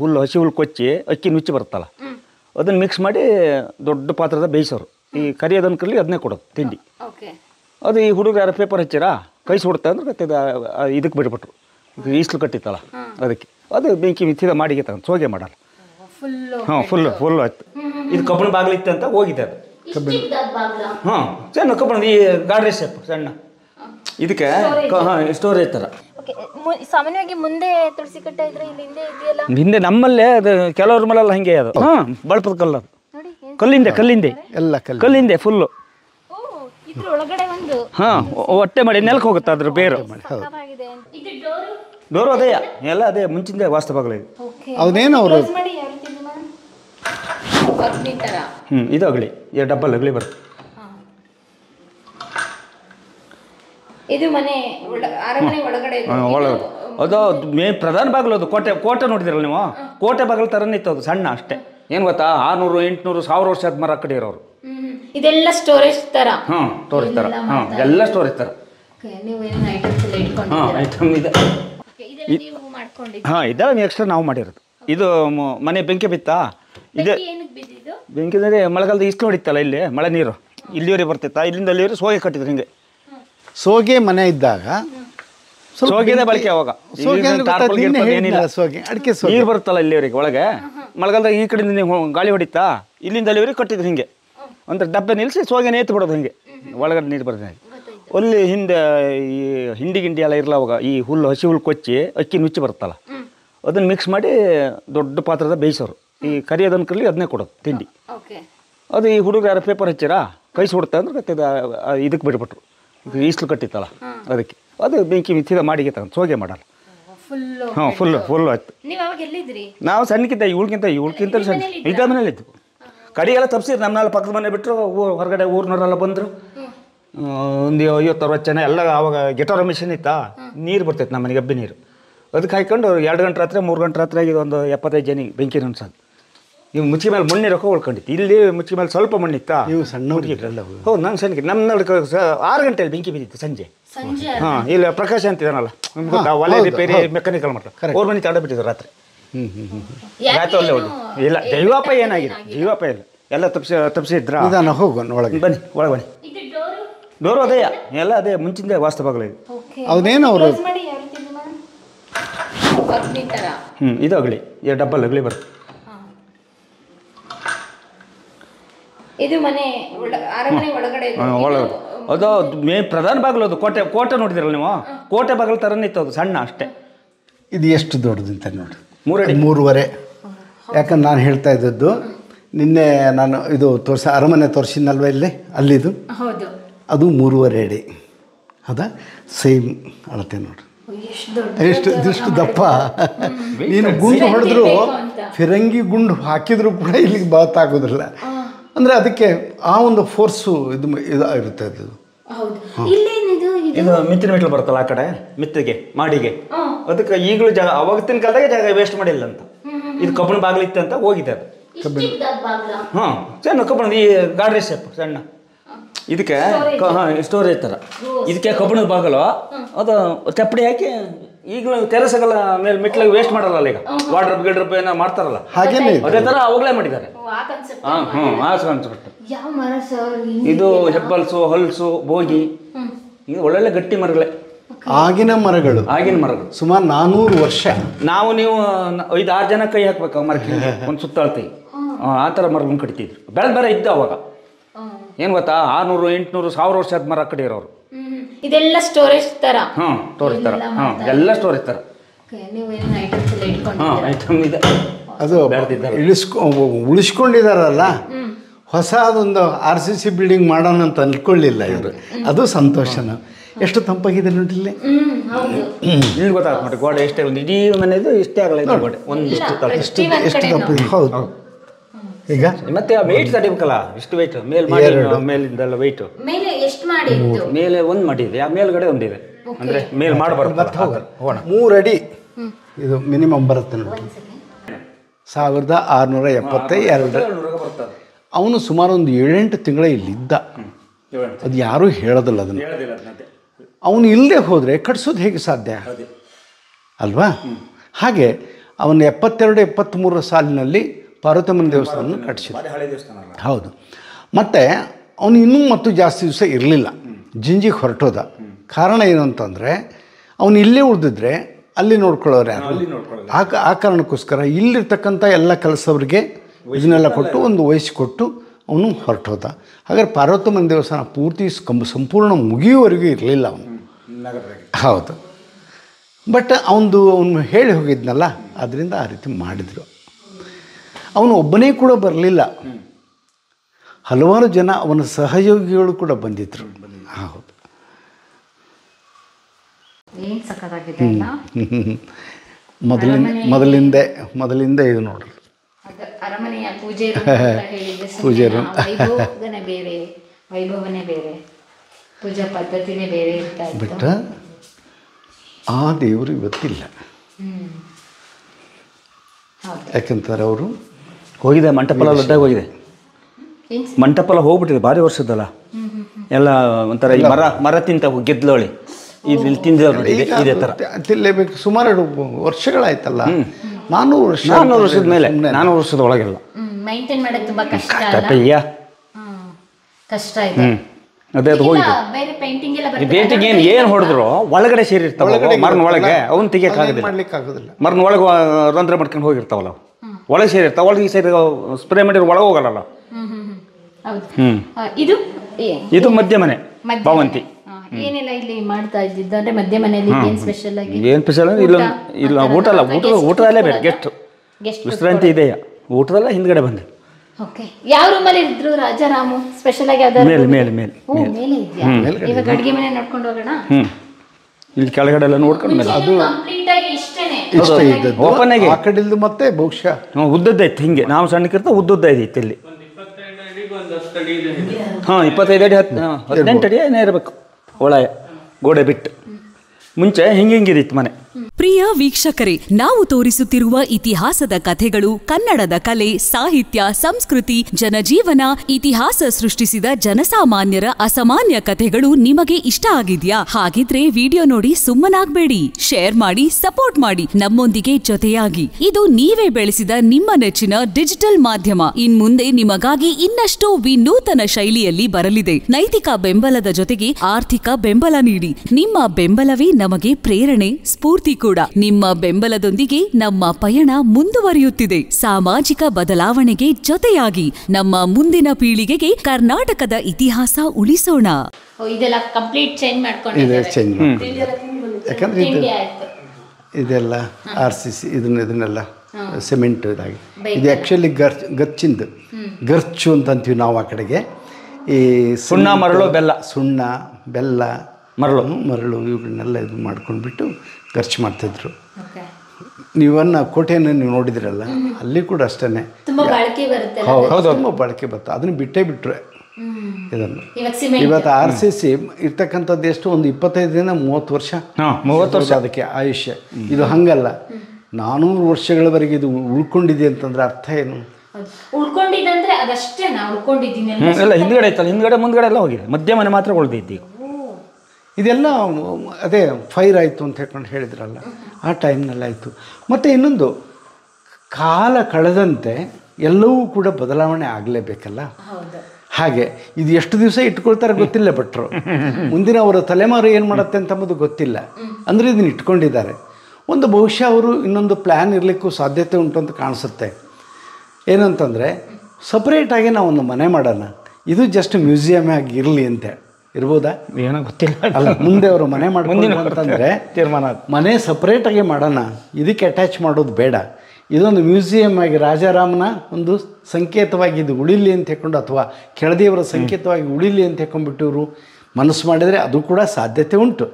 ಹುಲ್ಲು ಹಸಿ ಹುಲ್ಲು ಕೊಚ್ಚಿ ಅಕ್ಕಿ ನುಚ್ಚಿ ಬರುತ್ತಲ್ಲ ಅದನ್ನು ಮಿಕ್ಸ್ ಮಾಡಿ ದೊಡ್ಡ ಪಾತ್ರದ ಬೇಯಿಸೋರು ಈ ಕರಿ ಅದನ್ನು ಕಲ್ಲಿ ಅದನ್ನೇ ಕೊಡೋದು ತಿಂಡಿ ಅದು ಈ ಹುಡುಗ ಯಾರು ಪೇಪರ್ ಹಚ್ಚಿರಾ ಕೈ ಸುಡ್ತಾ ಅಂದ್ರೆ ಮತ್ತೆ ಇದಕ್ಕೆ ಬಿಡ್ಬಿಟ್ರು ಈಸ್ಲು ಕಟ್ಟಿತ್ತಲ್ಲ ಅದಕ್ಕೆ ಅದು ಬೆಂಕಿ ಮಿಥಿದ ಮಾಡಿಗೆ ತಗೊಂಡು ಸೋಗೆ ಮಾಡಲ್ಲ ಹಾಂ ಫುಲ್ ಫುಲ್ ಆಯ್ತು ಇದು ಕಬ್ಬಣ ಬಾಗಿಲಿತ್ತು ಅಂತ ಹೋಗಿದೆ ಅದು ಕಬ್ಬಿಣ ಹಾಂ ಸಣ್ಣ ಕಬ್ಬಣ ಈ ಗಾಡ್ರೆ ಶೇಪ್ ಸಣ್ಣ ಇದಕ್ಕೆ ಹಾಂ ಸ್ಟೋರೇಜ್ ಥರ ಹಿಂದೆ ನಮ್ಮಲ್ಲೇ ಅದು ಕೆಲವ್ರ ಮನೆಲ್ಲ ಹಂಗೆ ಅದು ಹಾ ಬಳಪದ ಕಲ್ಲು ನೋಡಿ ಕಲ್ಲಿಂದೆ ಕಲ್ಲಿಂದೆ ಎಲ್ಲ ಕಲ್ಲು ಕಲ್ಲಿಂದೆ ಫುಲ್ಲು ಓ ಹಾ ಹೊಟ್ಟೆ ಮಾಡಿ ನೆಲಕ್ಕೆ ಹೋಗುತ್ತೆ ಅದ್ರ ಬೇರು ಡೋರು ಅದೇ ಎಲ್ಲ ಅದೇ ಮುಂಚಿಂದೆ ವಾಸ್ತವಾಗಲಿದೆ ಅವನೇನು ಅವರು ಹ್ಞೂ ಇದು ಅಗಳಿ ಡಬ್ಬಲ್ ಅಗಳಿ ಬರುತ್ತೆ ಇದು ಮನೆ ಅದು ಮೇನ್ ಪ್ರಧಾನ ಬಾಗಿಲು ಅದು ಕೋಟೆ ಕೋಟೆ ನೋಡಿದಿರಲ್ಲ ನೀವು ಕೋಟೆ ಬಾಗಿಲು ಥರನೇ ಇತ್ತು ಅದು ಸಣ್ಣ ಅಷ್ಟೇ ಏನು ಗೊತ್ತಾ ಆರುನೂರು ಎಂಟುನೂರು ಸಾವಿರ ವರ್ಷದ ಮರ ಕಡೆ ಇರೋರು ಇದೆಲ್ಲ ಸ್ಟೋರೇಜ್ ತರ ಹ್ಞೂ ಸ್ಟೋರೇಜ್ ಥರ ಎಲ್ಲ ಸ್ಟೋರೇಜ್ ಥರ ಹಾಂ ಐಟಮ್ ಇದೆ ಹಾಂ ಎಕ್ಸ್ಟ್ರಾ ನಾವು ಮಾಡಿರೋದು ಇದು ಮನೆ ಬೆಂಕಿ ಬಿತ್ತಾ ಇದು ಬೆಂಕಿ ಅಂದರೆ ಮಳೆಗಾಲದ ಇಸ್ಲು ಹೊಡಿತಲ್ಲ ಇಲ್ಲಿ ಮಳೆ ನೀರು ಇಲ್ಲಿವರೆಗೆ ಬರ್ತಿತ್ತಾ ಇಲ್ಲಿಂದ ಅಲ್ಲಿವರೆಗೆ ಸೋಗೆ ಕಟ್ಟಿದ್ರು ಹಿಂಗೆ ಸೋಗೆ ಮನೆ ಇದ್ದಾಗ ಬಳಕೆ ಸೋಗೆ ಸೋಗೆ ನೀರು ಬರುತ್ತಲ್ಲ ಇಲ್ಲಿವರೆಗೆ ಒಳಗೆ ಮಳೆಗಾಲದಾಗ ಈ ಕಡೆಯಿಂದ ಗಾಳಿ ಹೊಡಿತಾ ಇಲ್ಲಿಂದ ಅಲ್ಲಿವರೆಗೆ ಕಟ್ಟಿದ್ರು ಹಿಂಗೆ ಅಂದ್ರೆ ಡಬ್ಬೆ ನಿಲ್ಲಿಸಿ ಸೋಗೆನೇ ಎತ್ತು ಬಿಡೋದು ಹಿಂಗೆ ಒಳಗಡೆ ನೀರು ಬರ್ತದೆ ಹಾಗೆ. ಅಲ್ಲಿ ಹಿಂದೆ ಈ ಹಿಂಡಿ ಗಿಂಡಿ ಎಲ್ಲ ಇರಲ್ಲ ಅವಾಗ ಈ ಹುಲ್ಲು ಹಸಿ ಹುಲ್ಲು ಕೊಚ್ಚಿ ಅಕ್ಕಿ ನುಚ್ಚಿ ಬರುತ್ತಲ್ಲ ಅದನ್ನು ಮಿಕ್ಸ್ ಮಾಡಿ ದೊಡ್ಡ ಪಾತ್ರದ ಬೇಯಿಸೋರು ಈ ಕರಿಯೋದನ್ನ ಕರ್ಲಿ ಅದನ್ನೇ ಕೊಡೋದು ತಿಂಡಿ ಅದು ಈ ಹುಡುಗರು ಯಾರು ಪೇಪರ್ ಹಚ್ಚಿರಾ ಕೈಸಿ ಸುಡುತ್ತೆ ಅಂದ್ರೆ ಇದಕ್ಕೆ ಬಿಟ್ಬಿಟ್ರು ಈಸ್ಲು ಕಟ್ಟಿತ್ತಲ್ಲ ಅದಕ್ಕೆ ಅದು ಬೆಂಕಿ ಮಿಥಿದ ಮಾಡಿಗೆ ತಗೊಂಡು ಸೋಗೆ ಮಾಡಲ್ಲ ಹಾಂ ಫುಲ್ಲು ಫುಲ್ ಆಯ್ತು ನಾವು ಸಣ್ಣಕ್ಕಿಂತ ಇವಳಿಗಿಂತ ಇವಳಿಗಿಂತ ಸಣ್ಣ ಇದ್ದ ಮನೇಲಿದ್ದು ಕಡೆಗೆಲ್ಲ ತಪ್ಸಿದ್ರು ನಮ್ಮನ್ನೆಲ್ಲ ಪಕ್ಕದ ಮನೆ ಬಿಟ್ಟರು ಹೊರಗಡೆ ಊರಿನವರೆಲ್ಲ ಬಂದರು ಒಂದು ಐವತ್ತು ಅರವತ್ತು ಜನ ಎಲ್ಲ ಆವಾಗ ಗಿಟಾರ ಮಿಷನ್ ಇತ್ತಾ ನೀರು ಬರ್ತೈತೆ ನಮ್ಮ ಮನೆಗೆ ಗಬ್ಬಿ ನೀರು ಅದಕ್ಕೆ ಹಾಯ್ಕೊಂಡು ಎರಡು ಗಂಟೆ ರಾತ್ರಿ ಮೂರು ಗಂಟೆ ರಾತ್ರಿ ಒಂದು ಎಪ್ಪತ್ತೈದು ಜನಿಗೆ ಬೆಂಕಿ ಅನ್ಸೋದು ನೀವು ಮುಚ್ಚಿ ಮೇಲೆ ಮಣ್ಣಿರೋಕೆ ಹೊಳ್ಕೊಂಡಿತ್ತು ಇಲ್ಲಿ ಮುಚ್ಚಿ ಮೇಲೆ ಸ್ವಲ್ಪ ಮಣ್ಣಿತ್ತಾ ನೀವು ಸಣ್ಣ ಹೋ ಹೌದು ನಾನು ಸಣ್ಣ ನಮ್ಮ ನಡ್ಕ ಆರು ಗಂಟೆಯಲ್ಲಿ ಬೆಂಕಿ ಬಿದ್ದಿತ್ತು ಸಂಜೆ ಹಾಂ ಇಲ್ಲ ಪ್ರಕಾಶ್ ಅಂತ ಇದಾನಲ್ಲ ನಿಮ್ಗೆ ಒಲೆ ರಿಪೇರಿ ಮೆಕ್ಯಾನಿಕಲ್ ಮಾಡ್ತಾರೆ ಅವ್ರ ಮನೆ ತಡ ಬಿಟ್ಟಿದ್ರು ರಾತ್ರಿ ಹ್ಞೂ ಹ್ಞೂ ಹ್ಞೂ ಹ್ಮ್ ಇಲ್ಲ ದೈವಾಪ ಏನಾಗಿದೆ ದೈವಾಪ ಇಲ್ಲ ಎಲ್ಲ ತಪ್ಸಿ ತಪ್ಸಿದ್ರ ನಾನು ಹೋಗು ಒಳಗೆ ಬನ್ನಿ ಒಳಗೆ ಬನ್ನಿ ಡೋರು ಅದೇ ಎಲ್ಲ ಅದೇ ಮುಂಚಿಂದ ವಾಸ್ತವಗಳಿದೆ ಅವನೇನು ಅವರು ಹ್ಞೂ ಇದು ಅಗಳಿ ಡಬ್ಬಲ್ ಅಗಳಿ ಬರ್ತೀವಿ ಇದು ಮನೆ ಒಳಗಡೆ ಅದು ಮೇ ಪ್ರಧಾನ ಬಾಗಿಲು ಅದು ಕೋಟೆ ಕೋಟೆ ನೋಡಿದಿರಲ್ಲ ನೀವು ಕೋಟೆ ಬಾಗಿಲು ತರ ಇತ್ತು ಅದು ಸಣ್ಣ ಅಷ್ಟೇ ಇದು ಎಷ್ಟು ಅಂತ ನೋಡಿ ಮೂರಡಿ ಮೂರುವರೆ ಯಾಕಂದ್ರೆ ನಾನು ಹೇಳ್ತಾ ಇದ್ದದ್ದು ನಿನ್ನೆ ನಾನು ಇದು ತೋರಿಸ ಅರಮನೆ ತೋರಿಸಿದ್ನಲ್ವ ಇಲ್ಲಿ ಅಲ್ಲಿದು ಅದು ಮೂರುವರೆ ಅಡಿ ಅದ ಸೇಮ್ ಅಳತೆ ನೋಡ್ರಿ ಎಷ್ಟು ಎಷ್ಟು ದಪ್ಪ ನೀನು ಗುಂಡು ಹೊಡೆದ್ರು ಫಿರಂಗಿ ಗುಂಡು ಹಾಕಿದ್ರು ಕೂಡ ಇಲ್ಲಿಗೆ ಬಾತಾಗೋದಿಲ್ಲ ಅಂದರೆ ಅದಕ್ಕೆ ಆ ಒಂದು ಫೋರ್ಸು ಇದು ಇರುತ್ತೆ ಅದು ಇದು ಮಿತ್ತಿನ ಮೆಟ್ಲು ಬರ್ತಲ್ಲ ಆ ಕಡೆ ಮಿತ್ತಿಗೆ ಮಾಡಿಗೆ ಅದಕ್ಕೆ ಈಗಲೂ ಜಾಗ ಅವಾಗತ್ತಿನ ಕಾಲದಾಗ ಜಾಗ ವೇಸ್ಟ್ ಮಾಡಿಲ್ಲ ಅಂತ ಇದು ಕಬ್ಬಣ ಬಾಗ್ಲಿತ್ತು ಅಂತ ಹೋಗಿದೆ ಅದು ಕಬ್ಬಿಣ ಹಾಂ ಸಣ್ಣ ಕಬ್ಬಣ ಈ ಗಾಡ್ರೆ ಶೇಪ್ ಸಣ್ಣ ಇದಕ್ಕೆ ಹಾಂ ಸ್ಟೋರೇಜ್ ಥರ ಇದಕ್ಕೆ ಕಬ್ಬಣದ ಬಾಗಲು ಅದು ಚಪ್ಪಡಿ ಹಾಕಿ ಈಗಲೂ ತೆರಸಗಳ ಮೇಲೆ ಮೆಟ್ಲ ವೇಸ್ಟ್ ಮಾಡಲ್ಲ ಈಗ ವಾಟರ್ ಗಿಡ್ರಪ್ ಏನೋ ಮಾಡ್ತಾರಲ್ಲ ಹಾಗೇನೆ ಅದೇ ತರ ಅವಾಗಲೇ ಮಾಡಿದ್ದಾರೆ ಇದು ಹೆಬ್ಬಲ್ಸು ಹಲ್ಸು ಬೋಗಿ ಇದು ಒಳ್ಳೊಳ್ಳೆ ಗಟ್ಟಿ ಮರಗಳೇ ಆಗಿನ ಮರಗಳು ಆಗಿನ ಮರಗಳು ಸುಮಾರು ನಾನೂರು ವರ್ಷ ನಾವು ನೀವು ಐದು ಆರು ಜನ ಕೈ ಹಾಕ್ಬೇಕು ಮರಕ್ಕೆ ಒಂದು ಸುತ್ತಾಳ್ತಿ ಆ ಥರ ಮರಗಳನ್ನ ಕಟ್ತಿದ್ರು ಬೇರೆ ಬೇರೆ ಇದ್ದ ಅವಾಗ ಏನು ಗೊತ್ತಾ ಆರ್ನೂರು ಎಂಟುನೂರು ಸಾವಿರ ವರ್ಷದ ಮರ ಕಡಿರೋರು ಇದೆಲ್ಲ ಸ್ಟೋರೇಜ್ ತರ ಹ್ಮ್ ಸ್ಟೋರೇಜ್ ತರ ಎಲ್ಲ ಸ್ಟೋರೇಜ್ ತರ ನೀವು ಐಟಮ್ ಇದೆ ಅದು ಇಳಿಸ್ಕೊ ಉಳಿಸ್ಕೊಂಡಿದಾರಲ್ಲ ಹೊಸ ಅದೊಂದು ಆರ್ ಸಿ ಸಿ ಬಿಲ್ಡಿಂಗ್ ಮಾಡೋಣ ಅಂತ ಅನ್ಕೊಳ್ಳಿಲ್ಲ ಇವರು ಅದು ಸಂತೋಷನ ಎಷ್ಟು ತಂಪಾಗಿದೆ ನೋಡ್ರಿ ಇಲ್ಲಿ ಗೊತ್ತಾಗ್ತು ಗೋಡೆ ಎಷ್ಟೇ ಒಂದು ಇಡೀ ಮನೆದು ಇಷ್ಟೇ ಆಗಲ್ಲ ಗೋಡೆ ಒಂದಿಷ್ಟು ಎಷ್ಟು ತಂಪಿದೆ ಹೌದು ಈಗ ಮತ್ತೆ ಆ ವೆಯ್ಟ್ ತಡಿಬೇಕಲ್ಲ ಇಷ್ಟು ವೆಯ್ಟ್ ಮೇಲ್ ಮಾಡಿ ಮೇಲಿಂದಲ್ಲ ವೆಯ್ಟ್ ಮೇಲೆ ಎಷ್ಟು ಮಾಡಿ ಮೇಲೆ ಒಂದು ಮಾಡಿದೆ ಆ ಮೇಲ್ಗಡೆ ಒಂದಿದೆ ಅಂದ್ರೆ ಮೇಲ್ ಮಾಡಬಾರ್ದು ಮತ್ತೆ ಹೋಗೋಣ ಮೂರು ಅಡಿ ಇದು ಮಿನಿಮಮ್ ಬರುತ್ತೆ ನೋಡಿ ಸಾವಿರದ ಆರುನೂರ ಎಪ್ಪತ್ತ ಎರಡು ಅವನು ಸುಮಾರು ಒಂದು ಏಳೆಂಟು ತಿಂಗಳ ಇಲ್ಲಿದ್ದ ಅದು ಯಾರೂ ಹೇಳೋದಿಲ್ಲ ಅದನ್ನು ಅವನು ಇಲ್ಲದೆ ಹೋದರೆ ಕಟ್ಸೋದು ಹೇಗೆ ಸಾಧ್ಯ ಅಲ್ವಾ ಹಾಗೆ ಅವನು ಎಪ್ಪತ್ತೆರಡು ಎಪ್ಪತ್ತ್ಮೂರರ ಸಾಲಿನಲ್ಲಿ ಪಾರ್ವತಮ್ಮನ ದೇವಸ್ಥಾನ ಕಟ್ಟಿಸಿದ ಹೌದು ಮತ್ತು ಅವನು ಇನ್ನೂ ಮತ್ತು ಜಾಸ್ತಿ ದಿವಸ ಇರಲಿಲ್ಲ ಜಿಂಜಿಗೆ ಹೊರಟೋದ ಕಾರಣ ಏನು ಅಂತಂದರೆ ಅವನು ಇಲ್ಲೇ ಉಳಿದಿದ್ರೆ ಅಲ್ಲಿ ನೋಡ್ಕೊಳ್ಳೋರೆ ಆ ಆ ಕಾರಣಕ್ಕೋಸ್ಕರ ಇಲ್ಲಿರ್ತಕ್ಕಂಥ ಎಲ್ಲ ಕೆಲಸವ್ರಿಗೆ ಇದನ್ನೆಲ್ಲ ಕೊಟ್ಟು ಒಂದು ವಯಸ್ಸು ಕೊಟ್ಟು ಅವನು ಹೊರಟೋದ ಹಾಗಾದ್ರೆ ಪಾರ್ವತಮ್ಮನ ದೇವಸ್ಥಾನ ಪೂರ್ತಿ ಕಂಬ ಸಂಪೂರ್ಣ ಮುಗಿಯುವವರೆಗೂ ಇರಲಿಲ್ಲ ಅವನು ಹೌದು ಬಟ್ ಅವನದು ಅವನು ಹೇಳಿ ಹೋಗಿದ್ನಲ್ಲ ಅದರಿಂದ ಆ ರೀತಿ ಮಾಡಿದರು ಅವನು ಒಬ್ಬನೇ ಕೂಡ ಬರಲಿಲ್ಲ ಹಲವಾರು ಜನ ಅವನ ಸಹಯೋಗಿಗಳು ಕೂಡ ಬಂದಿದ್ರು ಹೌದು ಮೊದಲಿಂದ ಮೊದಲಿಂದ ಮೊದಲಿಂದ ಇದು ನೋಡ್ರಿ ಪೂಜೆ ಬಿಟ್ಟ ಆ ದೇವರು ಇವತ್ತಿಲ್ಲ ಯಾಕಂತಾರೆ ಅವರು ಹೋಗಿದೆ ಮಂಟಪಲ ದೊಡ್ಡಾಗಿ ಹೋಗಿದೆ ಮಂಟಪಲ ಹೋಗ್ಬಿಟ್ಟಿದೆ ಭಾರಿ ವರ್ಷದಲ್ಲ ಎಲ್ಲ ಒಂಥರ ಈ ಮರ ಮರ ತಿಂತ ಗೆದ್ದಲೋಳಿ ಇದು ತಿಂದಿರೋರು ಇದೇ ಥರ ತಿನ್ನಲೇಬೇಕು ಸುಮಾರು ವರ್ಷಗಳಾಯ್ತಲ್ಲ ನಾನೂರು ವರ್ಷ ನಾನ್ನೂರು ವರ್ಷದ ಮೇಲೆ ನಾನ್ನೂರು ವರ್ಷದ ಒಳಗೆಲ್ಲ ಮೈಂಟೈನ್ ಮಾಡೋದು ತುಂಬಾ ಕಷ್ಟ ಕಷ್ಟ ಇದೆ ಅದೇ ಅದು ಹೋಗಿದೆ ಪೇಂಟಿಂಗ್ ಏನು ಏನು ಹೊಡೆದ್ರು ಒಳಗಡೆ ಸೇರಿರ್ತಾವೆ ಮರನ ಒಳಗೆ ಅವನು ತೆಗಿಯಕ್ಕೆ ಆಗೋದಿಲ್ಲ ಮರನ ಒಳಗೆ ರಂಧ್ರ ಮಾಡ್ಕೊಂಡು ಹೋಗಿರ್ತಾವಲ್ಲ ಒಳಗೆ ಸೇರಿರ್ತಾವೆ ಒಳಗೆ ಸೇರಿ ಸ್ಪ್ರೇ ಮಾಡಿರೋ ಒಳಗೆ ಹೋಗಲ್ಲ ಹ್ಞೂ ಇದು ಇದು ಮಧ್ಯ ಮನೆ ಭವಂತಿ ಏನೆಲ್ಲ ಇಲ್ಲಿ ಮಾಡ್ತಾ ಇದ್ದಿದ್ದು ಅಂದ್ರೆ ಮಧ್ಯ ಮನೆಯಲ್ಲಿ ಸ್ಪೆಷಲ್ ಆಗಿ ಏನು ಸ್ಪೆಷಲ್ ಇಲ್ಲ ಇಲ್ಲ ಊಟ ಅಲ್ಲ ಊಟ ಊಟದಲ್ಲೇ ಬೇಡ ಗೆಸ್ಟ್ ವಿಶ್ರಾಂತಿ ಇದೆಯಾ ಊಟದಲ್ಲ ಹಿಂದ್ಗಡೆ ಬಂದೆ ಓಕೆ ಯಾವ ರೂಮಲ್ಲಿ ಇದ್ರು ರಾಜಾರಾಮು ಸ್ಪೆಷಲ್ ಆಗಿ ಯಾವ್ದಾದ್ರು ಮೇಲೆ ಮೇಲೆ ಮೇಲೆ ಮೇಲೆ ಇದೆಯಾ ಇವಾಗ ಅಡುಗೆ ಮನೆ ನೋಡ್ಕೊಂಡು ಹೋಗೋಣ ಹ್ಮ್ ಇಲ್ಲಿ ಕೆಳಗಡೆ ಎಲ್ಲ ನೋಡ್ಕೊಂಡು ಮೇಲೆ ಅದು ಕಂಪ್ಲೀಟ್ ಆಗಿ ಇಷ್ಟ ಓಪನ್ ಆಗಿ ಮತ್ತೆ ಬಹುಶಃ ಉದ್ದದ್ದೈತೆ ಹಿಂಗೆ ನಾವು ಸಣ್ಣಕ್ಕಿರ್ತ ಉದ್ದದ್ದ ಐತಿ ಇಲ್ಲಿ ಹಾ ಇಪ್ಪತ್ತೈದು ಅಡಿ ಹತ್ತು ಹದಿನೆಂಟು ಅಡಿ ಏನೇ ಇರಬೇಕು ಒಳಗೆ ಗೋಡೆ ಬಿಟ್ಟು ಮುಂಚೆ ಹಿಂಗಿಂಗಿರಿತ್ತು ಮನೆ ಪ್ರಿಯ ವೀಕ್ಷಕರೇ ನಾವು ತೋರಿಸುತ್ತಿರುವ ಇತಿಹಾಸದ ಕಥೆಗಳು ಕನ್ನಡದ ಕಲೆ ಸಾಹಿತ್ಯ ಸಂಸ್ಕೃತಿ ಜನಜೀವನ ಇತಿಹಾಸ ಸೃಷ್ಟಿಸಿದ ಜನಸಾಮಾನ್ಯರ ಅಸಾಮಾನ್ಯ ಕಥೆಗಳು ನಿಮಗೆ ಇಷ್ಟ ಆಗಿದ್ಯಾ ಹಾಗಿದ್ರೆ ವಿಡಿಯೋ ನೋಡಿ ಸುಮ್ಮನಾಗ್ಬೇಡಿ ಶೇರ್ ಮಾಡಿ ಸಪೋರ್ಟ್ ಮಾಡಿ ನಮ್ಮೊಂದಿಗೆ ಜೊತೆಯಾಗಿ ಇದು ನೀವೇ ಬೆಳೆಸಿದ ನಿಮ್ಮ ನೆಚ್ಚಿನ ಡಿಜಿಟಲ್ ಮಾಧ್ಯಮ ಇನ್ಮುಂದೆ ನಿಮಗಾಗಿ ಇನ್ನಷ್ಟು ವಿನೂತನ ಶೈಲಿಯಲ್ಲಿ ಬರಲಿದೆ ನೈತಿಕ ಬೆಂಬಲದ ಜೊತೆಗೆ ಆರ್ಥಿಕ ಬೆಂಬಲ ನೀಡಿ ನಿಮ್ಮ ಬೆಂಬಲವೇ ನಮ್ಮ ನಮಗೆ ಪ್ರೇರಣೆ ಸ್ಫೂರ್ತಿ ಕೂಡ ನಿಮ್ಮ ಬೆಂಬಲದೊಂದಿಗೆ ನಮ್ಮ ಪಯಣ ಮುಂದುವರಿಯುತ್ತಿದೆ ಸಾಮಾಜಿಕ ಬದಲಾವಣೆಗೆ ಜೊತೆಯಾಗಿ ನಮ್ಮ ಮುಂದಿನ ಪೀಳಿಗೆಗೆ ಕರ್ನಾಟಕದ ಇತಿಹಾಸ ಉಳಿಸೋಣ ಇದೆಲ್ಲ ಆರ್ ಸಿ ಸಿ ಇದನ್ನ ಇದನ್ನೆಲ್ಲ ಸಿಮೆಂಟ್ ಇದಾಗಿ ಇದು ಆ್ಯಕ್ಚುಲಿ ಗರ್ ಗರ್ಚಿಂದು ಗರ್ಚು ಅಂತ ಅಂತೀವಿ ನಾವು ಆ ಕಡೆಗೆ ಈ ಸುಣ್ಣ ಮರಳು ಬೆಲ್ಲ ಸುಣ್ಣ ಬೆಲ್ಲ ಮರಳು ಮರಳು ಇವುಗಳನ್ನೆಲ್ಲ ಇದು ಮಾಡ್ಕೊಂಡ್ಬಿಟ್ಟು ಖರ್ಚು ಮಾಡ್ತಿದ್ರು ನೀವನ್ನ ಕೋಟೆಯನ್ನು ನೀವು ನೋಡಿದಿರಲ್ಲ ಅಲ್ಲಿ ಕೂಡ ಅಷ್ಟೇ ಹೌದು ತುಂಬ ಬಾಳಿಕೆ ಬರ್ತಾ ಅದನ್ನ ಬಿಟ್ಟೇ ಬಿಟ್ರೆ ಇದನ್ನು ಇವತ್ತು ಆರ್ ಸಿ ಸಿ ಇರ್ತಕ್ಕಂಥದ್ದು ಎಷ್ಟು ಒಂದು ದಿನ ಮೂವತ್ತು ವರ್ಷ ಮೂವತ್ತು ವರ್ಷ ಅದಕ್ಕೆ ಆಯುಷ್ಯ ಇದು ಹಂಗಲ್ಲ ನಾನೂರು ವರ್ಷಗಳವರೆಗೆ ಇದು ಉಳ್ಕೊಂಡಿದೆ ಅಂತಂದ್ರೆ ಅರ್ಥ ಏನು ಉಳ್ಕೊಂಡಿದ್ದಂದ್ರೆ ಅದಷ್ಟೇ ನಾ ಉಳ್ಕೊಂಡಿದ್ದೀನಿ ಹಿಂದ್ಗಡೆ ಇತ್ತಲ್ಲ ಹಿಂದ್ಗಡೆ ಮುಂದ್ಗಡೆ ಎಲ್ಲ ಹೋಗಿದೆ ಮಧ್ಯ ಮನೆ ಮಾತ್ರ ಉಳ್ದೈತಿ ಇದೆಲ್ಲ ಅದೇ ಫೈರ್ ಆಯಿತು ಅಂತ ಹೇಳ್ಕೊಂಡು ಹೇಳಿದ್ರಲ್ಲ ಆ ಟೈಮ್ನಲ್ಲಾಯಿತು ಮತ್ತು ಇನ್ನೊಂದು ಕಾಲ ಕಳೆದಂತೆ ಎಲ್ಲವೂ ಕೂಡ ಬದಲಾವಣೆ ಆಗಲೇಬೇಕಲ್ಲ ಹಾಗೆ ಇದು ಎಷ್ಟು ದಿವಸ ಇಟ್ಕೊಳ್ತಾರೆ ಗೊತ್ತಿಲ್ಲ ಭಟ್ರು ಮುಂದಿನ ಅವರ ತಲೆಮಾರು ಏನು ಮಾಡುತ್ತೆ ಅಂತಂಬುದು ಗೊತ್ತಿಲ್ಲ ಅಂದರೆ ಇದನ್ನ ಇಟ್ಕೊಂಡಿದ್ದಾರೆ ಒಂದು ಬಹುಶಃ ಅವರು ಇನ್ನೊಂದು ಪ್ಲ್ಯಾನ್ ಇರಲಿಕ್ಕೂ ಸಾಧ್ಯತೆ ಉಂಟು ಅಂತ ಕಾಣಿಸುತ್ತೆ ಏನಂತಂದರೆ ಸಪ್ರೇಟಾಗಿ ಒಂದು ಮನೆ ಮಾಡೋಣ ಇದು ಜಸ್ಟ್ ಮ್ಯೂಸಿಯಮ್ ಆಗಿರಲಿ ಅಂತೇಳಿ ಇರ್ಬೋದಾ ಏನೋ ಗೊತ್ತಿಲ್ಲ ಅಲ್ಲ ಮುಂದೆ ಅವರು ಮನೆ ಮಾಡ್ಕೊಂಡು ಅಂತಂದರೆ ತೀರ್ಮಾನ ಮನೆ ಸಪ್ರೇಟಾಗಿ ಮಾಡೋಣ ಇದಕ್ಕೆ ಅಟ್ಯಾಚ್ ಮಾಡೋದು ಬೇಡ ಇದೊಂದು ಮ್ಯೂಸಿಯಂ ಆಗಿ ರಾಜಾರಾಮನ ಒಂದು ಸಂಕೇತವಾಗಿ ಇದು ಉಳಿಲಿ ಅಂತ ಹೇಳ್ಕೊಂಡು ಅಥವಾ ಕೆಳದಿಯವರ ಸಂಕೇತವಾಗಿ ಉಳಿಲಿ ಅಂತ ಹೇಳ್ಕೊಂಡ್ಬಿಟ್ಟಿವರು ಮನಸ್ಸು ಮಾಡಿದರೆ ಅದು ಕೂಡ ಸಾಧ್ಯತೆ ಉಂಟು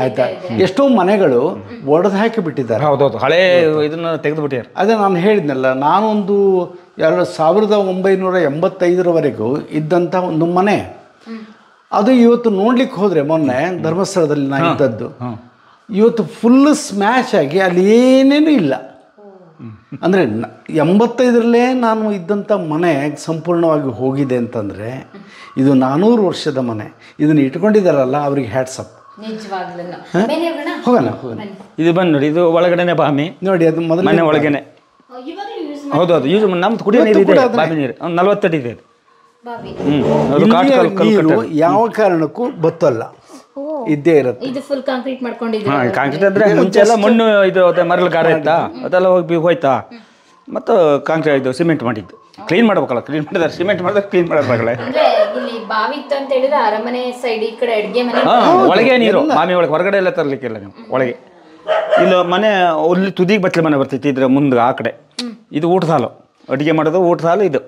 ಆಯಿತಾ ಎಷ್ಟೋ ಮನೆಗಳು ಒಡೆದು ಹಾಕಿ ಬಿಟ್ಟಿದ್ದಾರೆ ಹೌದೌದು ಹಳೆ ಇದನ್ನು ತೆಗೆದುಬಿಟ್ಟಿದ್ದಾರೆ ಅದೇ ನಾನು ಹೇಳಿದ್ನಲ್ಲ ನಾನೊಂದು ಎರಡು ಸಾವಿರದ ಒಂಬೈನೂರ ಎಂಬತ್ತೈದರವರೆಗೂ ಇದ್ದಂಥ ಒಂದು ಮನೆ ಅದು ಇವತ್ತು ನೋಡ್ಲಿಕ್ಕೆ ಹೋದ್ರೆ ಮೊನ್ನೆ ಧರ್ಮಸ್ಥಳದಲ್ಲಿ ನಾನು ಇದ್ದದ್ದು ಇವತ್ತು ಫುಲ್ ಸ್ಮ್ಯಾಶ್ ಆಗಿ ಅಲ್ಲಿ ಏನೇನೂ ಇಲ್ಲ ಅಂದರೆ ಎಂಬತ್ತೈದರಲ್ಲೇ ನಾನು ಇದ್ದಂಥ ಮನೆ ಸಂಪೂರ್ಣವಾಗಿ ಹೋಗಿದೆ ಅಂತಂದರೆ ಇದು ನಾನೂರು ವರ್ಷದ ಮನೆ ಇದನ್ನು ಇಟ್ಕೊಂಡಿದ್ದಾರಲ್ಲ ಅವ್ರಿಗೆ ಹ್ಯಾಟ್ಸಪ್ ಹೋಗೋಣ ಹೋಗೋಣ ಇದು ಬಂದು ನೋಡಿ ಇದು ಒಳಗಡೆನೆ ಬಾಮಿ ನೋಡಿ ಅದು ಮೊದಲ ಒಳಗೇನೆ ಹೌದು ಹೌದು ಯೂಸ್ ನಮ್ದು ಕುಡಿಯೋ ನೀರು ಇದೆ ಬಾಮಿ ನೀರು ನಲ್ವತ್ತಡಿ ಇದೆ ನೀರು ಯಾವ ಕಾರಣಕ್ಕೂ ಬತ್ತಲ್ಲ ಇದ್ದೇ ಇರುತ್ತೆ ಮುಂಚೆ ಎಲ್ಲ ಮಣ್ಣು ಇದು ಮರಳ ಗಾರ ಇತ್ತಾ ಅದೆಲ್ಲ ಹೋಗಿ ಹೋಯ್ತಾ ಮತ್ತು ಕಾಂಕ್ರೀಟ್ ಇದು ಸಿಮೆಂಟ್ ಮಾಡಿದ್ದು ಕ್ಲೀನ್ ಮಾಡ್ಬೇಕಲ್ಲ ಕ್ಲೀನ್ ಮಾಡಿದ್ರೆ ಸಿಮೆಂಟ್ ಮಾಡಿದ್ರೆ ಕ್ಲೀನ್ ಮಾಡಬೇಕಲ್ಲ ಬಾವಿ ಒಳಗೆ ನೀರು ಮಾಮಿ ಒಳಗೆ ಹೊರಗಡೆ ಎಲ್ಲ ತರಲಿಕ್ಕಿಲ್ಲ ನೀವು ಒಳಗೆ ಇಲ್ಲಿ ಮನೆ ಅಲ್ಲಿ ತುದಿಗೆ ಬಚ್ಚಲ ಮನೆ ಬರ್ತೈತಿ ಇದ್ರೆ ಮುಂದೆ ಆ ಕಡೆ ಇದು ಊಟ ಸಾಲು ಅಡುಗೆ ಮಾಡೋದು ಊಟ ಸಾಲು ಇದು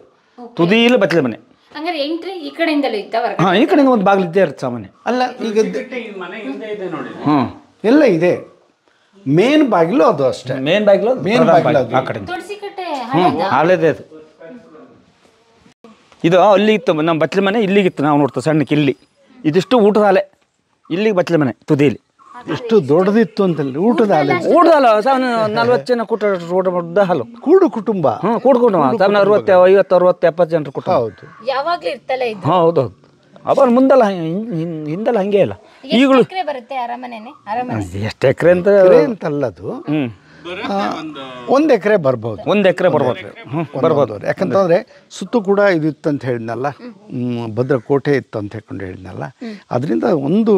ತುದಿ ಇಲ್ಲ ಬಚ್ಚಲ ಮನೆ ಈ ಕಡೆಯಿಂದಲೂ ಹಾಂ ಈ ಕಡೆಯಿಂದ ಒಂದು ಬಾಗಿಲು ಇದ್ದೇ ಇರುತ್ತೆ ಸಾಮಾನ್ಯ ಅಲ್ಲ ಈಗ ಹ್ಞೂ ಎಲ್ಲ ಇದೆ ಮೇನ್ ಬಾಗಿಲು ಅದು ಅಷ್ಟೇ ಮೇನ್ ಬಾಗಿಲು ಮೇನ್ ಬಾಗಿಲು ಅದು ಆ ಕಡೆಯಿಂದ ಹ್ಞೂ ಹಳೇದೇ ಅದು ಇದು ಅಲ್ಲಿ ಇತ್ತು ನಮ್ಮ ಬಚ್ಚಲ ಮನೆ ಇಲ್ಲಿಗಿತ್ತು ನಾವು ನೋಡ್ತೇವೆ ಸಣ್ಣಕ್ಕೆ ಇಲ್ಲಿ ಇದಿಷ್ಟು ಊಟದ ಅಲೆ ಇಲ್ಲಿಗೆ ಬಚ್ಚಲ ಮನೆ ತುದಿಯಲ್ಲಿ ಎಷ್ಟು ದೊಡ್ಡದಿತ್ತು ಅಂತ ಊಟದ ಹಾಲು ಊಟದಲ್ಲ ನಲ್ವತ್ತು ಜನ ಕೂಟ ಊಟದ ಹಾಲು ಕೂಡು ಕುಟುಂಬ ಹ್ಞೂ ಕೂಡು ಕುಟುಂಬ ಸಾವಿರ ಅರವತ್ತು ಐವತ್ತು ಅರವತ್ತು ಎಪ್ಪತ್ತು ಜನರ ಕುಟುಂಬ ಹೌದು ಇರ್ತಲೇ ಹೌದೌದು ಅವಾಗ ಮುಂದೆಲ್ಲ ಹಿಂದಲ್ಲ ಹಂಗೆ ಇಲ್ಲ ಈಗಲೂ ಎಷ್ಟು ಎಕರೆ ಅಂತ ಅಂತಲ್ಲ ಅದು ಒಂದು ಎಕರೆ ಬರ್ಬೋದು ಒಂದು ಎಕರೆ ಬರ್ಬೋದು ಬರ್ಬೋದು ಯಾಕಂತಂದ್ರೆ ಸುತ್ತು ಕೂಡ ಇದು ಅಂತ ಹೇಳಿದ್ನಲ್ಲ ಭದ್ರ ಕೋಟೆ ಇತ್ತು ಅಂತ ಹೇಳ್ಕೊಂಡು ಹೇಳಿದ್ನಲ್ಲ ಅದರಿಂದ ಒಂದು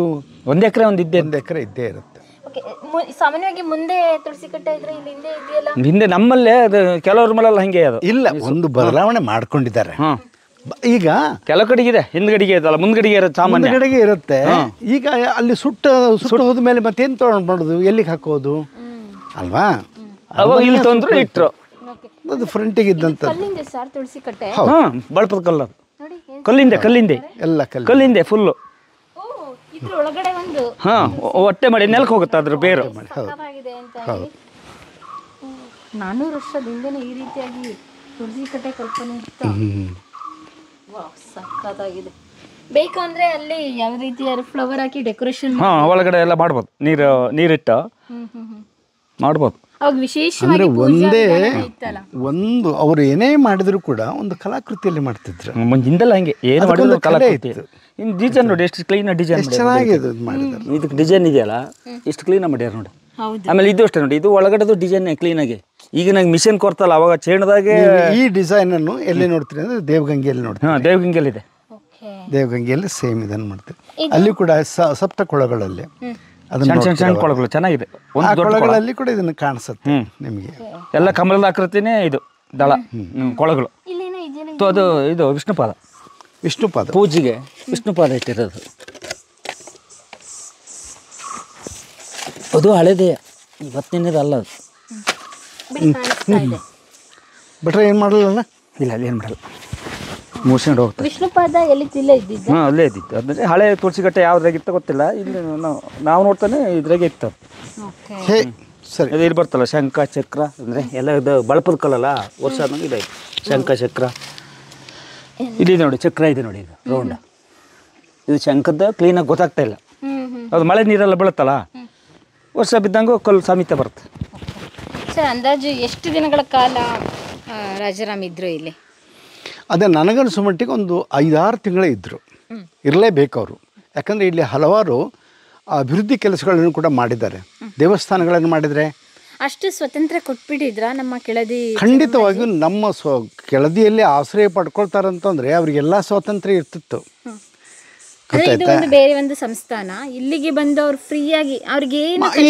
ಒಂದು ಎಕರೆ ಒಂದು ಇದ್ದೇ ಒಂದು ಎಕರೆ ಇದ್ದೇ ಇರುತ್ತೆ ಸಾಮಾನ್ಯವಾಗಿ ಮುಂದೆ ತುಳಸಿ ಕಟ್ಟ ಇದ್ರೆ ಇಲ್ಲಿ ಹಿಂದೆ ನಮ್ಮಲ್ಲೇ ಅದು ಕೆಲವ್ರ ಮೇಲೆಲ್ಲ ಹಂಗೆ ಅದು ಇಲ್ಲ ಒಂದು ಬದಲಾವಣೆ ಮಾಡ್ಕೊಂಡಿದ್ದಾರೆ ಈಗ ಕೆಲ ಇದೆ ಹಿಂದ್ಗಡೆಗೆ ಇದಲ್ಲ ಮುಂದ್ಗಡೆಗೆ ಇರೋ ಸಾಮಾನ್ಯ ಕಡೆಗೆ ಇರುತ್ತೆ ಈಗ ಅಲ್ಲಿ ಸುಟ್ಟ ಸುಟ್ಟು ಮೇಲೆ ಮತ್ತೆ ಏನು ತೊಗೊಂಡು ಮಾಡೋದು ಎಲ್ಲಿಗೆ ಹಾಕೋದು ಅಲ್ವಾ ಅವಾಗ ಇಲ್ಲಿ ತೊಂದ್ರೆ ಇಟ್ಟರು ಅದು ಫ್ರಂಟಿಗೆ ಇದ್ದಂತ ತುಳಸಿ ಕಟ್ಟೆ ಬಳಪದ ಕಲ್ಲು ಕಲ್ಲಿಂದೆ ಕಲ್ಲಿಂದೆ ಎಲ್ಲ ಕಲ್ಲಿಂದೆ ಫುಲ್ಲು ಒಳಗಡೆ ಒಂದು ಹಾ ಹೊಟ್ಟೆ ಮಾಡಿ ನೆಲಕ್ಕೆ ಹೋಗುತ್ತೆ ಅದ್ರ ಬೇರು ನಾನೂರು ನಾನ್ನೂರು ಈ ರೀತಿಯಾಗಿ ತುಳಸಿ ಕಟ್ಟೆ ಕಲ್ಪನೆ ವಾಹ್ ಸಕ್ಕತ್ತಾಗಿದೆ ಬೇಕು ಅಂದ್ರೆ ಅಲ್ಲಿ ಯಾವ ರೀತಿಯ ಫ್ಲವರ್ ಹಾಕಿ ಡೆಕೋರೇಷನ್ ಹಾ ಒಳಗಡೆ ಎಲ್ಲ ಮಾಡ್ಬೋದು ನೀರು ನೀರಿಟ್ಟ ಮಾಡ್ಬೋದು ಅಂದ್ರೆ ಒಂದೇ ಒಂದು ಅವ್ರು ಏನೇ ಮಾಡಿದ್ರು ಕೂಡ ಒಂದು ಕಲಾಕೃತಿಯಲ್ಲಿ ಮಾಡ್ತಿದ್ರು ಹಿಂದೆಲ್ಲ ಹಂಗೆ ಏನು ಮಾಡಿದ್ರು ಕಲಾಕೃತಿ ಇನ್ನು ಡಿಸೈನ್ ನೋಡಿ ಎಷ್ಟು ಕ್ಲೀನ್ ಡಿಸೈನ್ ಚೆನ್ನಾಗಿದೆ ಇದಕ್ಕೆ ಡಿಸೈನ್ ಇದೆಯಲ್ಲ ಎಷ್ಟು ಕ್ಲೀನ್ ಮಾಡ್ಯಾರ ನೋಡಿ ಆಮೇಲೆ ಇದು ಅಷ್ಟೇ ನೋಡಿ ಇದು ಒಳಗಡೆದು ಡಿಸೈನ್ ಕ್ಲೀನ್ ಆಗಿ ಈಗ ನಂಗೆ ಮಿಷನ್ ಕೊಡ್ತಲ್ಲ ಅವಾಗ ಚೇಣದಾಗೆ ಈ ಡಿಸೈನ್ ಅನ್ನು ಎಲ್ಲಿ ನೋಡ್ತೀನಿ ಅಂದ್ರೆ ದೇವಗಂಗೆಯಲ್ಲಿ ನೋಡ್ತೀನಿ ಹಾಂ ದೇವಗಂಗೆಯಲ್ಲಿ ಇದೆ ದೇವಗಂಗೆಯಲ್ಲಿ ಸೇಮ್ ಇದನ್ನು ಮಾಡ್ತೀವಿ ಅಲ್ಲಿ ಕೂಡ ಸಪ್ತಕೊಳಗಳಲ್ಲಿ ಸಣ್ಣ ಸಣ್ಣ ಸಣ್ಣ ಕೊಳಗಳು ಚೆನ್ನಾಗಿದೆ ಒಂದು ದೊಡ್ಡ ಕೂಡ ಇದನ್ನು ಕಾಣಿಸುತ್ತೆ ನಿಮಗೆ ಎಲ್ಲ ಕಮಲದ ಆಕೃತಿನೇ ಇದು ದಳ ಕೊಳಗಳು ಇಲ್ಲೇನೋ ಅದು ಇದು ವಿಷ್ಣುಪಾದ ವಿಷ್ಣುಪಾದ ಪೂಜೆಗೆ ವಿಷ್ಣುಪಾದ ಇಟ್ಟಿರೋದು ಅದು ಹಳೇದೇ ಇವತ್ತಿನದಲ್ಲ ಅದು ಇದೆ ಬಿಟ್ರೆ ಏನು ಮಾಡಲ್ಲ ಇಲ್ಲ ಅಲ್ಲಿ ಏನು ಮಾಡಲ್ಲ ಮುಗಿಸ್ಕೊಂಡು ಹೋಗ್ತಾರೆ ವಿಷ್ಣುಪಾದ ಎಲ್ಲಿ ಇದ್ದಿದ್ದು ಹಾಂ ಅಲ್ಲೇ ಇದ್ದಿತ್ತು ಅದಕ್ಕೆ ಹಳೆ ತುಳಸಿಗಟ್ಟೆ ಇತ್ತ ಗೊತ್ತಿಲ್ಲ ಇಲ್ಲಿ ನಾವು ನಾವು ನೋಡ್ತಾನೆ ಇದ್ರಾಗೆ ಇತ್ತು ಹೇ ಸರಿ ಅದು ಇಲ್ಲಿ ಬರ್ತಲ್ಲ ಶಂಖ ಚಕ್ರ ಅಂದರೆ ಎಲ್ಲ ಇದು ಬಳಪದ ಕಲ್ಲಲ್ಲ ವರ್ಷ ಆದ್ಮೇಲೆ ಇದೆ ಶಂಕ ಚಕ್ರ ಇಲ್ಲಿ ನೋಡಿ ಚಕ್ರ ಇದೆ ನೋಡಿ ಇದು ರೌಂಡ್ ಇದು ಶಂಖದ ಕ್ಲೀನಾಗಿ ಗೊತ್ತಾಗ್ತಾ ಇಲ್ಲ ಅದು ಮಳೆ ನೀರೆಲ್ಲ ಬೀಳುತ್ತಲ್ಲ ವರ್ಷ ಬಿದ್ದಂಗೆ ಕಲ್ಲು ಸಮೀತ ಬರುತ್ತೆ ಸರ್ ಅಂದಾಜು ಎಷ್ಟು ದಿನಗಳ ಕಾಲ ರಾಜಾರಾಮ್ ಇದ್ರು ಇಲ್ಲಿ ಅದೇ ನನಗನ್ಸು ಮಟ್ಟಿಗೆ ಒಂದು ಐದಾರು ತಿಂಗಳೇ ಇದ್ದರು ಇರಲೇಬೇಕು ಅವರು ಯಾಕಂದರೆ ಇಲ್ಲಿ ಹಲವಾರು ಅಭಿವೃದ್ಧಿ ಕೆಲಸಗಳನ್ನು ಕೂಡ ಮಾಡಿದ್ದಾರೆ ದೇವಸ್ಥಾನಗಳನ್ನು ಮಾಡಿದರೆ ಅಷ್ಟು ಸ್ವತಂತ್ರ ಕೊಟ್ಬಿಟ್ಟಿದ್ರ ನಮ್ಮ ಕೆಳದಿ ಖಂಡಿತವಾಗಿಯೂ ನಮ್ಮ ಸ್ವ ಕೆಳದಿಯಲ್ಲಿ ಆಶ್ರಯ ಪಡ್ಕೊಳ್ತಾರಂತಂದ್ರೆ ಅವರಿಗೆಲ್ಲ ಸ್ವಾತಂತ್ರ್ಯ ಇರ್ತಿತ್ತು ಬೇರೆ ಒಂದು ಸಂಸ್ಥಾನ ಇಲ್ಲಿಗೆ ಬಂದು ಅವ್ರು ಫ್ರೀಯಾಗಿ ಅವ್ರಿಗೆ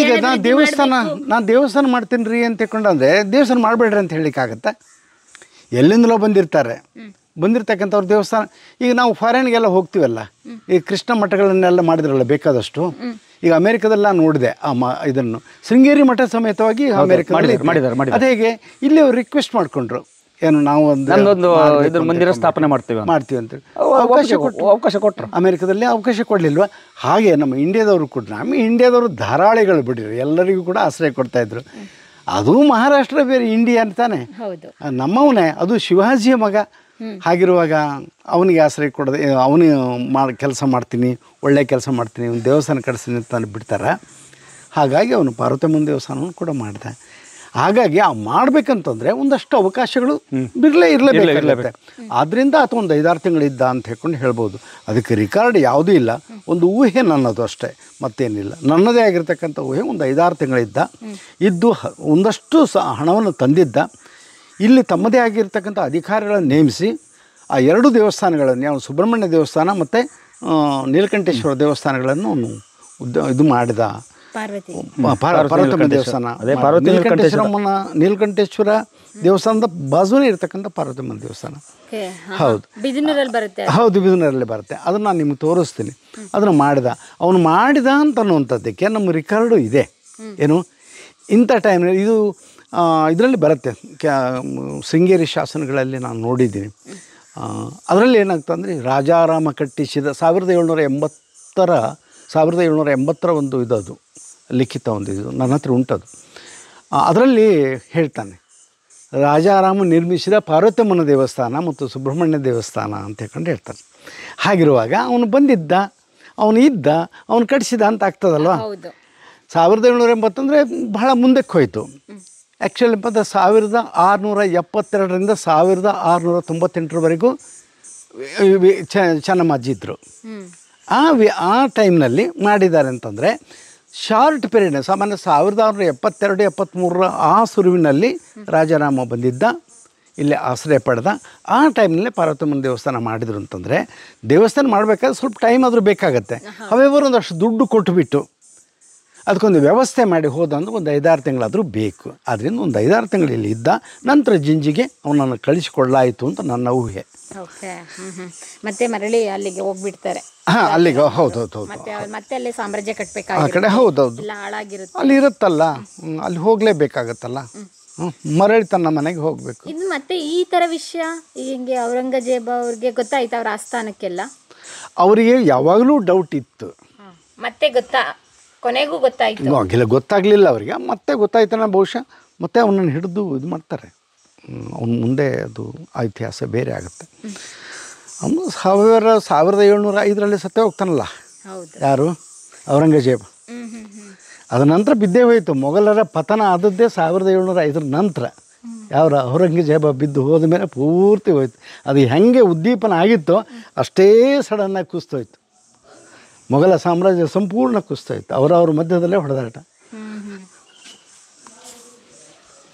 ಈಗ ನಾನು ದೇವಸ್ಥಾನ ನಾನು ದೇವಸ್ಥಾನ ಮಾಡ್ತೀನಿ ರೀ ಅಂತ ತಿಳ್ಕೊಂಡಂದ್ರೆ ದೇವಸ್ಥಾನ ಮಾಡಬೇಡ್ರಿ ಅಂತ ಎಲ್ಲಿಂದಲೋ ಬಂದಿರ್ತಾರೆ ಬಂದಿರ್ತಕ್ಕಂಥವ್ರ ದೇವಸ್ಥಾನ ಈಗ ನಾವು ಫಾರಿನ್ಗೆಲ್ಲ ಹೋಗ್ತೀವಲ್ಲ ಈಗ ಕೃಷ್ಣ ಮಠಗಳನ್ನೆಲ್ಲ ಮಾಡಿದ್ರಲ್ಲ ಬೇಕಾದಷ್ಟು ಈಗ ಅಮೆರಿಕದಲ್ಲಿ ನೋಡಿದೆ ಆ ಮ ಇದನ್ನು ಶೃಂಗೇರಿ ಮಠ ಸಮೇತವಾಗಿ ಅಮೆರಿಕ ಅದೇ ಹೇಗೆ ಇಲ್ಲಿ ಅವ್ರು ರಿಕ್ವೆಸ್ಟ್ ಮಾಡಿಕೊಂಡ್ರು ಏನು ನಾವು ಒಂದು ಮಂದಿರ ಸ್ಥಾಪನೆ ಮಾಡ್ತೀವಿ ಮಾಡ್ತೀವಿ ಅಂತ ಅವಕಾಶ ಕೊಟ್ಟು ಅವಕಾಶ ಕೊಟ್ಟರು ಅಮೆರಿಕದಲ್ಲಿ ಅವಕಾಶ ಕೊಡಲಿಲ್ವ ಹಾಗೆ ನಮ್ಮ ಇಂಡಿಯಾದವರು ಕೂಡ ನಮ್ಮ ಇಂಡಿಯಾದವರು ಧಾರಾಳಿಗಳು ಬಿಡಿರಿ ಎಲ್ಲರಿಗೂ ಕೂಡ ಆಶ್ರಯ ಕೊಡ್ತಾ ಇದ್ರು ಅದು ಮಹಾರಾಷ್ಟ್ರ ಬೇರೆ ಇಂಡಿಯಾ ಅಂತಾನೆ ನಮ್ಮವನೇ ಅದು ಶಿವಾಜಿಯ ಮಗ ಹಾಗಿರುವಾಗ ಅವನಿಗೆ ಆಶ್ರಯ ಕೊಡದೆ ಅವನು ಮಾಡಿ ಕೆಲಸ ಮಾಡ್ತೀನಿ ಒಳ್ಳೆ ಕೆಲಸ ಮಾಡ್ತೀನಿ ಅವ್ನು ದೇವಸ್ಥಾನ ಕಟ್ಸ್ತೀನಿ ಅಂತ ಬಿಡ್ತಾರೆ ಹಾಗಾಗಿ ಅವನು ಪಾರ್ವತಮ್ಮನ ದೇವಸ್ಥಾನವನ್ನು ಕೂಡ ಮಾಡಿದೆ ಹಾಗಾಗಿ ಆ ಮಾಡಬೇಕಂತಂದರೆ ಒಂದಷ್ಟು ಅವಕಾಶಗಳು ಬಿರಲೇ ಇರಲೇಬೇಕಾಗಿರುತ್ತೆ ಆದ್ದರಿಂದ ಅಥವಾ ಒಂದು ಐದಾರು ತಿಂಗಳಿದ್ದ ಅಂತ ಹೇಳ್ಕೊಂಡು ಹೇಳ್ಬೋದು ಅದಕ್ಕೆ ರಿಕಾರ್ಡ್ ಯಾವುದೂ ಇಲ್ಲ ಒಂದು ಊಹೆ ನನ್ನದು ಅಷ್ಟೇ ಮತ್ತೇನಿಲ್ಲ ನನ್ನದೇ ಆಗಿರ್ತಕ್ಕಂಥ ಊಹೆ ಒಂದು ಐದಾರು ತಿಂಗಳಿದ್ದ ಇದ್ದು ಒಂದಷ್ಟು ಸ ಹಣವನ್ನು ತಂದಿದ್ದ ಇಲ್ಲಿ ತಮ್ಮದೇ ಆಗಿರ್ತಕ್ಕಂಥ ಅಧಿಕಾರಿಗಳನ್ನು ನೇಮಿಸಿ ಆ ಎರಡು ದೇವಸ್ಥಾನಗಳನ್ನು ಯಾವ ಸುಬ್ರಹ್ಮಣ್ಯ ದೇವಸ್ಥಾನ ಮತ್ತು ನೀಲಕಂಠೇಶ್ವರ ದೇವಸ್ಥಾನಗಳನ್ನು ಇದು ಮಾಡಿದ ಪಾರ್ವತಿ ದೇವಸ್ಥಾನ ಅದೇ ಪಾರ್ವತಿ ನೀಲಕಂಠೇಶ್ವರ ದೇವಸ್ಥಾನದ ಬಾಜುನೇ ಇರತಕ್ಕಂಥ ಪಾರ್ವತಮ್ಮನ ದೇವಸ್ಥಾನ ಹೌದು ಬರುತ್ತೆ ಹೌದು ಬಿದನೂರಲ್ಲಿ ಬರುತ್ತೆ ಅದನ್ನು ನಾನು ನಿಮ್ಗೆ ತೋರಿಸ್ತೀನಿ ಅದನ್ನು ಮಾಡಿದ ಅವನು ಮಾಡಿದ ಅಂತ ಅನ್ನುವಂಥದ್ದಕ್ಕೆ ನಮ್ಮ ರಿಕಾರ್ಡು ಇದೆ ಏನು ಇಂಥ ಟೈಮ್ನಲ್ಲಿ ಇದು ಇದರಲ್ಲಿ ಬರುತ್ತೆ ಕ್ಯಾ ಶೃಂಗೇರಿ ಶಾಸನಗಳಲ್ಲಿ ನಾನು ನೋಡಿದ್ದೀನಿ ಅದರಲ್ಲಿ ಅಂದರೆ ರಾಜಾರಾಮ ಕಟ್ಟಿಸಿದ ಸಾವಿರದ ಏಳ್ನೂರ ಎಂಬತ್ತರ ಸಾವಿರದ ಏಳ್ನೂರ ಎಂಬತ್ತರ ಒಂದು ಇದದು ಲಿಖಿತ ಇದು ನನ್ನ ಹತ್ರ ಉಂಟದು ಅದರಲ್ಲಿ ಹೇಳ್ತಾನೆ ರಾಜಾರಾಮ ನಿರ್ಮಿಸಿದ ಪಾರ್ವತಮ್ಮನ ದೇವಸ್ಥಾನ ಮತ್ತು ಸುಬ್ರಹ್ಮಣ್ಯ ದೇವಸ್ಥಾನ ಅಂತ ಹೇಳ್ಕೊಂಡು ಹೇಳ್ತಾನೆ ಹಾಗಿರುವಾಗ ಅವನು ಬಂದಿದ್ದ ಅವನು ಇದ್ದ ಅವನು ಕಟ್ಟಿಸಿದ ಅಂತ ಆಗ್ತದಲ್ವ ಸಾವಿರದ ಏಳ್ನೂರ ಎಂಬತ್ತಂದರೆ ಬಹಳ ಮುಂದಕ್ಕೆ ಹೋಯಿತು ಆ್ಯಕ್ಚುಲಿ ಎಂಬತ್ತ ಸಾವಿರದ ಆರುನೂರ ಎಪ್ಪತ್ತೆರಡರಿಂದ ಸಾವಿರದ ಆರುನೂರ ತೊಂಬತ್ತೆಂಟರವರೆಗೂ ಚೆನ್ನಮ್ಮಾಜಿ ಇದ್ದರು ಆ ವಿ ಆ ಟೈಮ್ನಲ್ಲಿ ಮಾಡಿದ್ದಾರೆ ಅಂತಂದರೆ ಶಾರ್ಟ್ ಪೀರಿಯಡ್ ಸಾಮಾನ್ಯ ಸಾವಿರದ ಆರುನೂರ ಎಪ್ಪತ್ತೆರಡು ಎಪ್ಪತ್ತ್ಮೂರರ ಆ ಸುರುವಿನಲ್ಲಿ ರಾಜಾರಾಮ ಬಂದಿದ್ದ ಇಲ್ಲೇ ಆಶ್ರಯ ಪಡೆದ ಆ ಟೈಮ್ನಲ್ಲಿ ಪಾರ್ವತಮ್ಮನ ದೇವಸ್ಥಾನ ಮಾಡಿದರು ಅಂತಂದರೆ ದೇವಸ್ಥಾನ ಮಾಡಬೇಕಾದ್ರೆ ಸ್ವಲ್ಪ ಟೈಮ್ ಆದರೂ ಬೇಕಾಗತ್ತೆ ಅವೆವರು ಒಂದಷ್ಟು ದುಡ್ಡು ಕೊಟ್ಟುಬಿಟ್ಟು ಅದಕ್ಕೊಂದು ವ್ಯವಸ್ಥೆ ಮಾಡಿ ಹೋದ ಅಂದ್ರೆ ಒಂದು ಐದಾರು ತಿಂಗಳಾದರೂ ಬೇಕು ಆದ್ದರಿಂದ ಒಂದು ಐದಾರು ತಿಂಗಳು ಇಲ್ಲಿ ಇದ್ದ ನಂತರ ಜಿಂಜಿಗೆ ಅವನನ್ನು ಕಳಿಸಿಕೊಳ್ಳಾಯಿತು ಅಂತ ನನ್ನ ಊಹೆ ಮತ್ತೆ ಮರಳಿ ಅಲ್ಲಿಗೆ ಹೋಗ್ಬಿಡ್ತಾರೆ ಹಾಂ ಅಲ್ಲಿಗೆ ಹೌದು ಹೌದು ಹೌದು ಮತ್ತೆ ಮತ್ತೆ ಅಲ್ಲೇ ಸಾಮ್ರಾಜ್ಯ ಆ ಕಡೆ ಹೌದು ಹೌದು ಹಾಳಾಗಿರುತ್ತೆ ಅಲ್ಲಿ ಇರುತ್ತಲ್ಲ ಅಲ್ಲಿ ಹೋಗಲೇಬೇಕಾಗತ್ತಲ್ಲ ಮರಳಿ ತನ್ನ ಮನೆಗೆ ಹೋಗಬೇಕು ಇದು ಮತ್ತೆ ಈ ತರ ವಿಷಯ ಹಿಂಗೆ ಔರಂಗಜೇಬ ಅವ್ರಿಗೆ ಗೊತ್ತಾಯ್ತು ಅವ್ರ ಆಸ್ಥಾನಕ್ಕೆಲ್ಲ ಅವರಿಗೆ ಯಾವಾಗಲೂ ಡೌಟ್ ಇತ್ತು ಮತ್ತೆ ಗೊತ್ತಾ ಕೊನೆಗೂ ಗೊತ್ತಾಯ್ತು ಆಗಿಲ್ಲ ಗೊತ್ತಾಗಲಿಲ್ಲ ಅವರಿಗೆ ಮತ್ತೆ ಗೊತ್ತಾಯ್ತಾನ ಬಹುಶಃ ಮತ್ತೆ ಅವನನ್ನು ಹಿಡಿದು ಇದು ಮಾಡ್ತಾರೆ ಅವನ ಮುಂದೆ ಅದು ಇತಿಹಾಸ ಬೇರೆ ಆಗುತ್ತೆ ಅವನು ಸಾವಿರ ಸಾವಿರದ ಏಳ್ನೂರ ಐದರಲ್ಲಿ ಸತ್ತೇ ಹೋಗ್ತಾನಲ್ಲ ಯಾರು ಔರಂಗಜೇಬ ಅದ ನಂತರ ಬಿದ್ದೇ ಹೋಯಿತು ಮೊಘಲರ ಪತನ ಆದದ್ದೇ ಸಾವಿರದ ಏಳ್ನೂರ ಐದರ ನಂತರ ಯಾರು ಔರಂಗಜೇಬ ಬಿದ್ದು ಹೋದ ಮೇಲೆ ಪೂರ್ತಿ ಹೋಯ್ತು ಅದು ಹೆಂಗೆ ಉದ್ದೀಪನ ಆಗಿತ್ತೋ ಅಷ್ಟೇ ಸಡನ್ನಾಗಿ ಕುಸ್ತೋಯ್ತು ಮೊಘಲ ಸಾಮ್ರಾಜ್ಯ ಸಂಪೂರ್ಣ ಕುಸ್ತೋಯ್ತು ಅವರವ್ರ ಮಧ್ಯದಲ್ಲೇ ಹೊಡೆದಾಟ